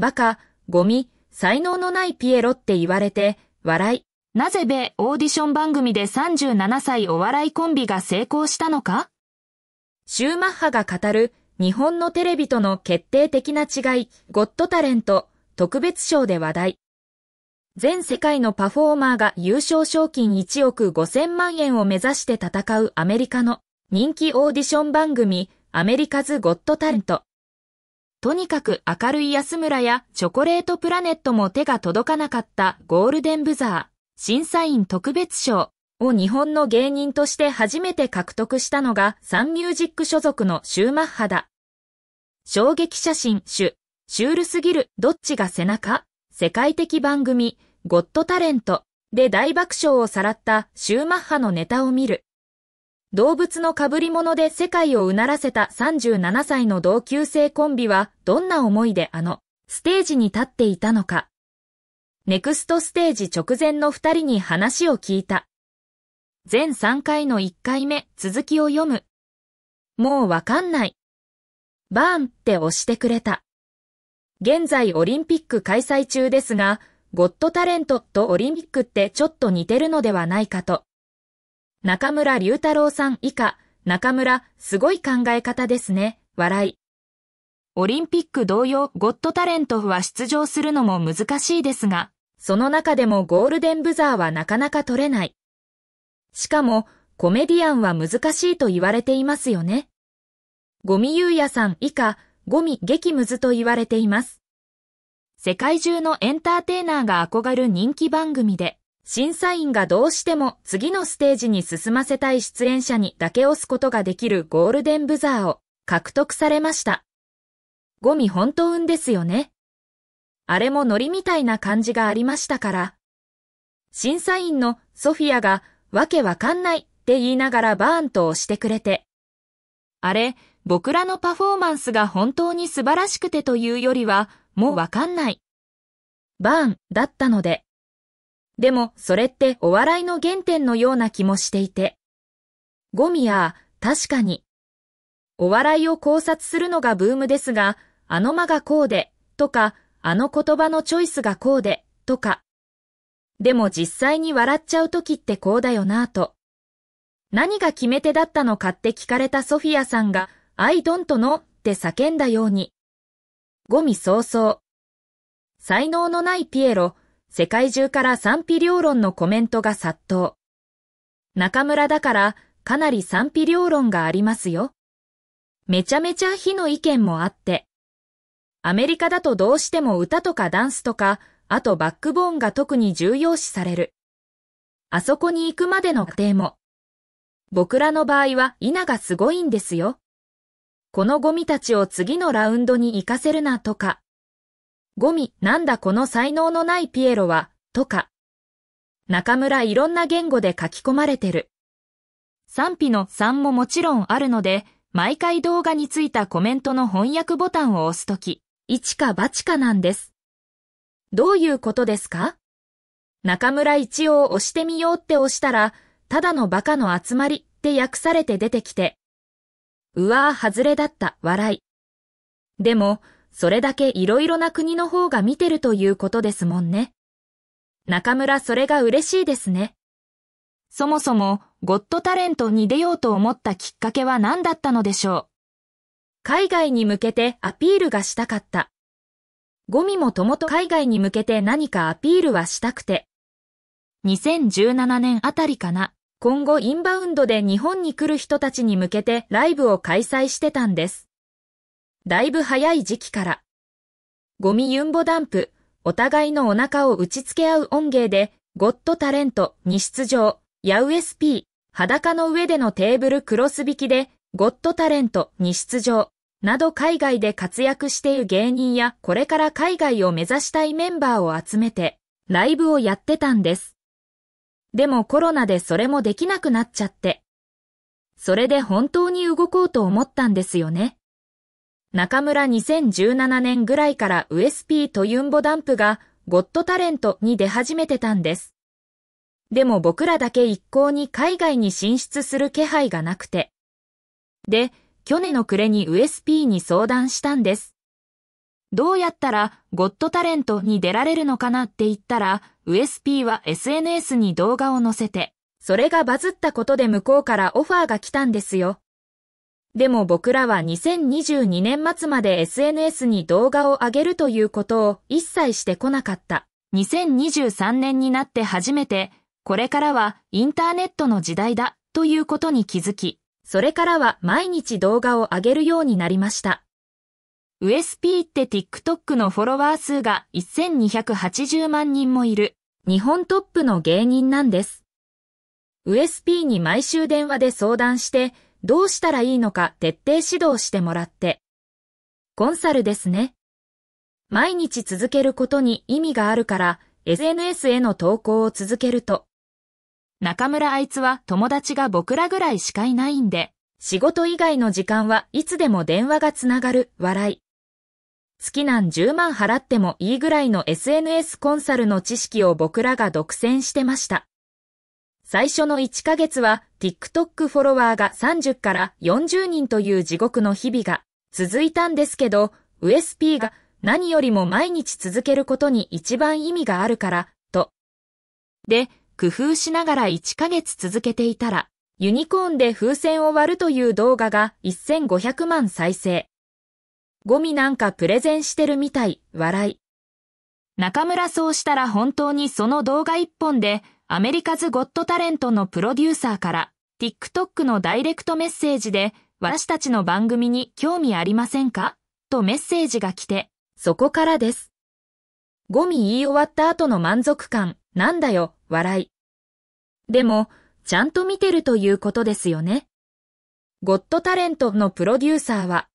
バカ、ゴミ、才能のないピエロって言われて、笑い。なぜべ、オーディション番組で37歳お笑いコンビが成功したのかシューマッハが語る日本のテレビとの決定的な違い、ゴッドタレント、特別賞で話題。全世界のパフォーマーが優勝賞金1億5000万円を目指して戦うアメリカの人気オーディション番組、アメリカズ・ゴッド・タレント。とにかく明るい安村やチョコレートプラネットも手が届かなかったゴールデンブザー審査員特別賞を日本の芸人として初めて獲得したのがサンミュージック所属のシューマッハだ。衝撃写真ュ、シュールすぎるどっちが背中世界的番組ゴッドタレントで大爆笑をさらったシューマッハのネタを見る。動物の被り物で世界をうならせた37歳の同級生コンビはどんな思いであのステージに立っていたのか。ネクストステージ直前の二人に話を聞いた。全3回の1回目続きを読む。もうわかんない。バーンって押してくれた。現在オリンピック開催中ですが、ゴッドタレントとオリンピックってちょっと似てるのではないかと。中村龍太郎さん以下、中村、すごい考え方ですね。笑い。オリンピック同様、ゴッドタレントは出場するのも難しいですが、その中でもゴールデンブザーはなかなか取れない。しかも、コメディアンは難しいと言われていますよね。ゴミー也さん以下、ゴミ激ムズと言われています。世界中のエンターテイナーが憧れる人気番組で、審査員がどうしても次のステージに進ませたい出演者にだけ押すことができるゴールデンブザーを獲得されました。ゴミ本当運ですよね。あれもノリみたいな感じがありましたから。審査員のソフィアがわけわかんないって言いながらバーンと押してくれて。あれ、僕らのパフォーマンスが本当に素晴らしくてというよりは、もうわかんない。バーンだったので。でも、それってお笑いの原点のような気もしていて。ゴミや、確かに。お笑いを考察するのがブームですが、あの間がこうで、とか、あの言葉のチョイスがこうで、とか。でも実際に笑っちゃう時ってこうだよなぁと。何が決め手だったのかって聞かれたソフィアさんが、アイドントのって叫んだように。ゴミ早々。才能のないピエロ、世界中から賛否両論のコメントが殺到。中村だからかなり賛否両論がありますよ。めちゃめちゃ非の意見もあって。アメリカだとどうしても歌とかダンスとか、あとバックボーンが特に重要視される。あそこに行くまでの過程も。僕らの場合は稲がすごいんですよ。このゴミたちを次のラウンドに行かせるなとか。ゴミ、なんだこの才能のないピエロは、とか。中村いろんな言語で書き込まれてる。賛否の3ももちろんあるので、毎回動画についたコメントの翻訳ボタンを押すとき、一か八かなんです。どういうことですか中村一応押してみようって押したら、ただのバカの集まりって訳されて出てきて、うわぁ、外れだった、笑い。でも、それだけいろいろな国の方が見てるということですもんね。中村それが嬉しいですね。そもそも、ゴッドタレントに出ようと思ったきっかけは何だったのでしょう。海外に向けてアピールがしたかった。ゴミもともと海外に向けて何かアピールはしたくて。2017年あたりかな、今後インバウンドで日本に来る人たちに向けてライブを開催してたんです。だいぶ早い時期から。ゴミユンボダンプ、お互いのお腹を打ち付け合う音芸で、ゴッドタレントに出場、ヤウエスピ裸の上でのテーブルクロス引きで、ゴッドタレントに出場、など海外で活躍している芸人やこれから海外を目指したいメンバーを集めて、ライブをやってたんです。でもコロナでそれもできなくなっちゃって。それで本当に動こうと思ったんですよね。中村2017年ぐらいからウエスピーとユンボダンプがゴッドタレントに出始めてたんです。でも僕らだけ一向に海外に進出する気配がなくて。で、去年の暮れにウエスピーに相談したんです。どうやったらゴッドタレントに出られるのかなって言ったら、ウエスピーは SNS に動画を載せて、それがバズったことで向こうからオファーが来たんですよ。でも僕らは2022年末まで SNS に動画を上げるということを一切してこなかった。2023年になって初めて、これからはインターネットの時代だということに気づき、それからは毎日動画を上げるようになりました。ウエスピーって TikTok のフォロワー数が1280万人もいる日本トップの芸人なんです。ウエスピーに毎週電話で相談してどうしたらいいのか徹底指導してもらって。コンサルですね。毎日続けることに意味があるから、SNS への投稿を続けると。中村あいつは友達が僕らぐらいしかいないんで、仕事以外の時間はいつでも電話がつながる、笑い。月なん10万払ってもいいぐらいの SNS コンサルの知識を僕らが独占してました。最初の1ヶ月は TikTok フォロワーが30から40人という地獄の日々が続いたんですけど、ウエス P が何よりも毎日続けることに一番意味があるから、と。で、工夫しながら1ヶ月続けていたら、ユニコーンで風船を割るという動画が1500万再生。ゴミなんかプレゼンしてるみたい、笑い。中村そうしたら本当にその動画一本で、アメリカズ・ゴット・タレントのプロデューサーから TikTok のダイレクトメッセージで私たちの番組に興味ありませんかとメッセージが来て、そこからです。ゴミ言い終わった後の満足感、なんだよ、笑い。でも、ちゃんと見てるということですよね。ゴットタレントのプロデューサーは、